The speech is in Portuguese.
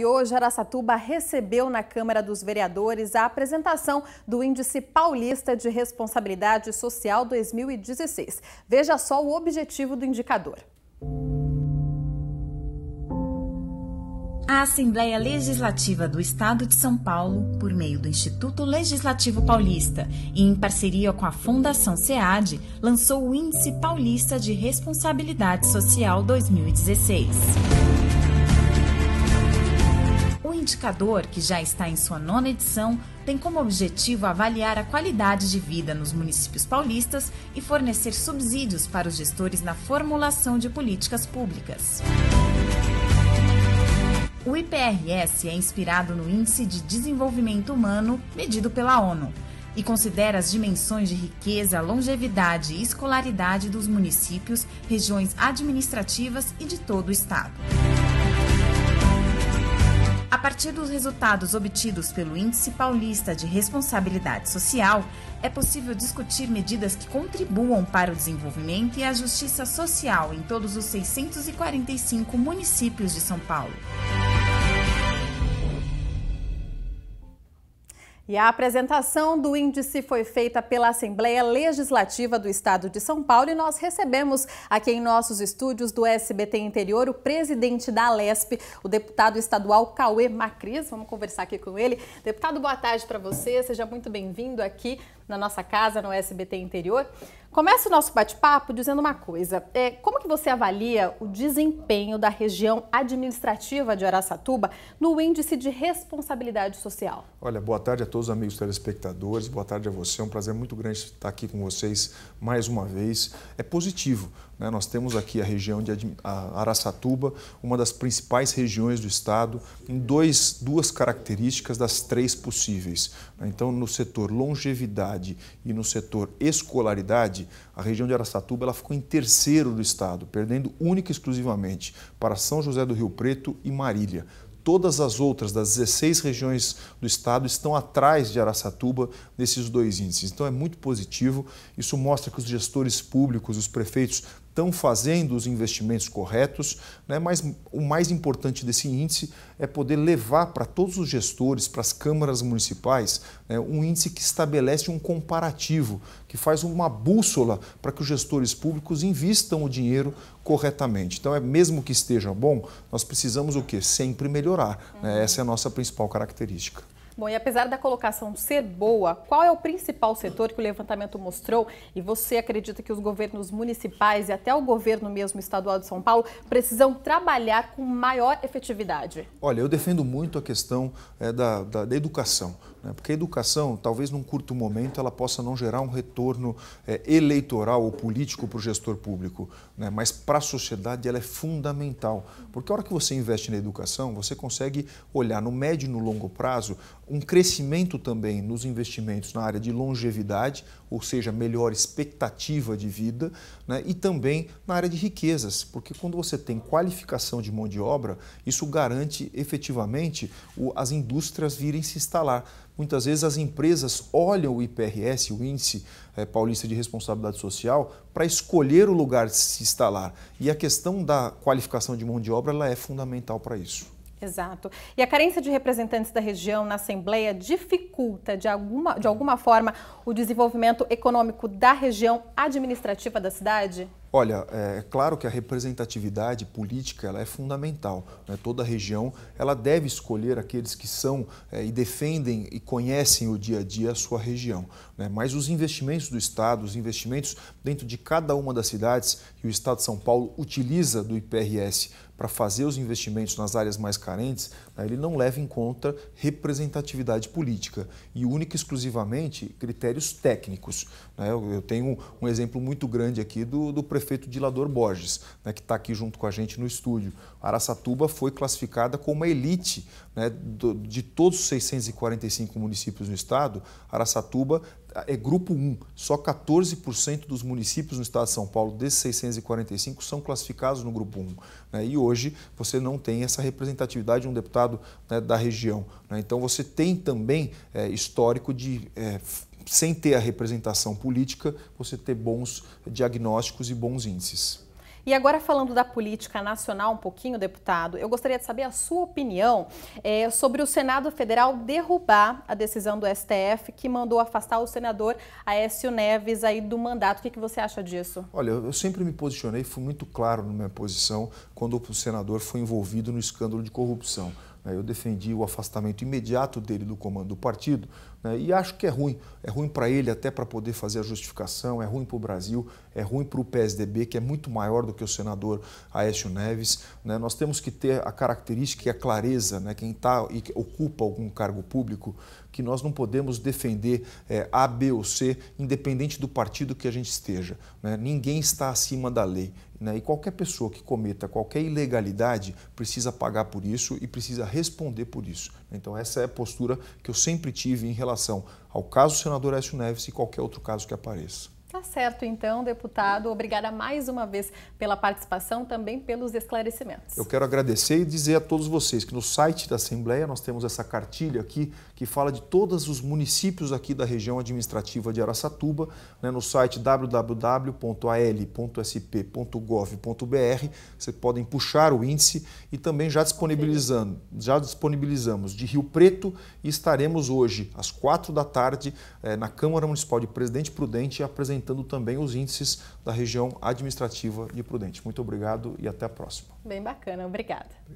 E hoje, Aracatuba recebeu na Câmara dos Vereadores a apresentação do Índice Paulista de Responsabilidade Social 2016. Veja só o objetivo do indicador. A Assembleia Legislativa do Estado de São Paulo, por meio do Instituto Legislativo Paulista e em parceria com a Fundação SEAD, lançou o Índice Paulista de Responsabilidade Social 2016 indicador, que já está em sua nona edição, tem como objetivo avaliar a qualidade de vida nos municípios paulistas e fornecer subsídios para os gestores na formulação de políticas públicas. O IPRS é inspirado no Índice de Desenvolvimento Humano medido pela ONU e considera as dimensões de riqueza, longevidade e escolaridade dos municípios, regiões administrativas e de todo o Estado partir dos resultados obtidos pelo Índice Paulista de Responsabilidade Social, é possível discutir medidas que contribuam para o desenvolvimento e a justiça social em todos os 645 municípios de São Paulo. E a apresentação do índice foi feita pela Assembleia Legislativa do Estado de São Paulo e nós recebemos aqui em nossos estúdios do SBT Interior o presidente da Lesp, o deputado estadual Cauê Macris. Vamos conversar aqui com ele. Deputado, boa tarde para você. Seja muito bem-vindo aqui na nossa casa, no SBT Interior. Começa o nosso bate-papo dizendo uma coisa. É, como que você avalia o desempenho da região administrativa de Araçatuba no índice de responsabilidade social? Olha, boa tarde a todos os amigos telespectadores, boa tarde a você. É um prazer muito grande estar aqui com vocês mais uma vez. É positivo. Né? Nós temos aqui a região de Araçatuba, uma das principais regiões do estado, em dois, duas características das três possíveis. Né? Então, no setor longevidade, e no setor escolaridade, a região de Aracatuba ela ficou em terceiro do estado, perdendo única e exclusivamente para São José do Rio Preto e Marília todas as outras das 16 regiões do estado estão atrás de Aracatuba nesses dois índices. Então é muito positivo. Isso mostra que os gestores públicos, os prefeitos estão fazendo os investimentos corretos, né? mas o mais importante desse índice é poder levar para todos os gestores, para as câmaras municipais, né? um índice que estabelece um comparativo, que faz uma bússola para que os gestores públicos invistam o dinheiro corretamente. Então, é mesmo que esteja bom, nós precisamos o quê? Sempre melhorar. Né? Uhum. Essa é a nossa principal característica. Bom, e apesar da colocação ser boa, qual é o principal setor que o levantamento mostrou e você acredita que os governos municipais e até o governo mesmo estadual de São Paulo precisam trabalhar com maior efetividade? Olha, eu defendo muito a questão é, da, da, da educação. Né? Porque a educação, talvez num curto momento, ela possa não gerar um retorno é, eleitoral ou político para o gestor público, né? mas para a sociedade ela é fundamental. Porque a hora que você investe na educação, você consegue olhar no médio e no longo prazo um crescimento também nos investimentos na área de longevidade, ou seja, melhor expectativa de vida, né? e também na área de riquezas, porque quando você tem qualificação de mão de obra, isso garante efetivamente as indústrias virem se instalar. Muitas vezes as empresas olham o IPRS, o Índice eh, Paulista de Responsabilidade Social, para escolher o lugar de se instalar. E a questão da qualificação de mão de obra ela é fundamental para isso. Exato. E a carência de representantes da região na Assembleia dificulta, de alguma, de alguma forma, o desenvolvimento econômico da região administrativa da cidade? Olha, é, é claro que a representatividade política ela é fundamental. Né? Toda região ela deve escolher aqueles que são é, e defendem e conhecem o dia a dia a sua região. Né? Mas os investimentos do Estado, os investimentos dentro de cada uma das cidades que o Estado de São Paulo utiliza do IPRS para fazer os investimentos nas áreas mais carentes, né, ele não leva em conta representatividade política e única e exclusivamente critérios técnicos. Né? Eu, eu, tenho um exemplo muito grande aqui do, do prefeito Dilador Borges, né, que está aqui junto com a gente no estúdio. Araçatuba foi classificada como a elite né, do, de todos os 645 municípios no estado. Araçatuba é grupo 1. Só 14% dos municípios no estado de São Paulo, desses 645, são classificados no grupo 1. Né? E hoje você não tem essa representatividade de um deputado né, da região. Né? Então você tem também é, histórico de. É, sem ter a representação política, você ter bons diagnósticos e bons índices. E agora falando da política nacional um pouquinho, deputado, eu gostaria de saber a sua opinião é, sobre o Senado Federal derrubar a decisão do STF que mandou afastar o senador Aécio Neves aí do mandato. O que, que você acha disso? Olha, eu sempre me posicionei, fui muito claro na minha posição quando o senador foi envolvido no escândalo de corrupção. Né? Eu defendi o afastamento imediato dele do comando do partido né, e acho que é ruim. É ruim para ele, até para poder fazer a justificação, é ruim para o Brasil, é ruim para o PSDB, que é muito maior do que o senador Aécio Neves. Né? Nós temos que ter a característica e a clareza, né? quem está e ocupa algum cargo público, que nós não podemos defender é, A, B ou C, independente do partido que a gente esteja. Né? Ninguém está acima da lei. Né? E qualquer pessoa que cometa qualquer ilegalidade precisa pagar por isso e precisa responder por isso. Né? Então, essa é a postura que eu sempre tive em relação ao caso do senador Aécio Neves e qualquer outro caso que apareça. Tá certo, então, deputado. Obrigada mais uma vez pela participação, também pelos esclarecimentos. Eu quero agradecer e dizer a todos vocês que no site da Assembleia nós temos essa cartilha aqui que fala de todos os municípios aqui da região administrativa de Araçatuba, né, no site www.al.sp.gov.br. Você podem puxar o índice e também já disponibilizando, já disponibilizamos de Rio Preto e estaremos hoje às quatro da tarde eh, na Câmara Municipal de Presidente Prudente apresentando também os índices da região administrativa de Prudente. Muito obrigado e até a próxima. Bem bacana, obrigada.